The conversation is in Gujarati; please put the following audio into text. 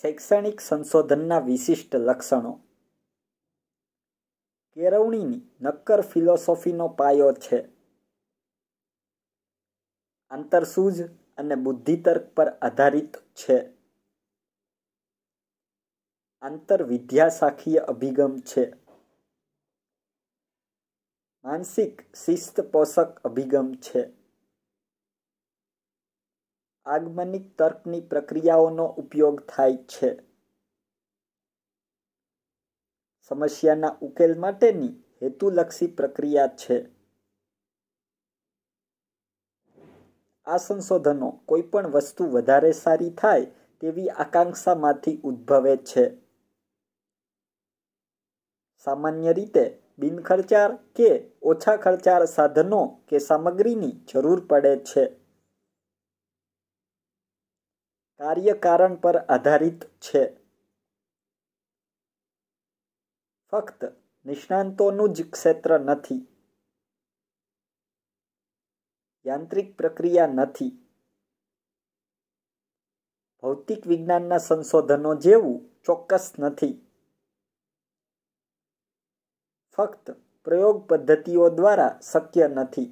શૈક્ષણિક સંશોધનના વિશિષ્ટ લક્ષણો કેળવણીની નક્કર ફિલોસોફીનો પાયો છે આંતરસૂઝ અને બુદ્ધિતર્ક પર આધારિત છે આંતર વિદ્યાશાખીય અભિગમ છે માનસિક શિસ્ત પોષક અભિગમ છે આગમનિક તર્કની પ્રક્રિયાઓનો ઉપયોગ થાય છે સમસ્યાના ઉકેલ માટેની હેતુલક્ષી પ્રક્રિયા છે આ સંશોધનો કોઈપણ વસ્તુ વધારે સારી થાય તેવી આકાંક્ષામાંથી ઉદ્ભવે છે સામાન્ય રીતે બિનખર્ચાળ કે ઓછા ખર્ચાળ સાધનો કે સામગ્રીની જરૂર પડે છે કાર્ય કારણ પર આધારિત છે ફક્ત નિષ્ણાંતોનું જ ક્ષેત્ર નથી યાંત્રિક પ્રક્રિયા નથી ભૌતિક વિજ્ઞાનના સંશોધનો જેવું ચોક્કસ નથી ફક્ત પ્રયોગ પદ્ધતિઓ દ્વારા શક્ય નથી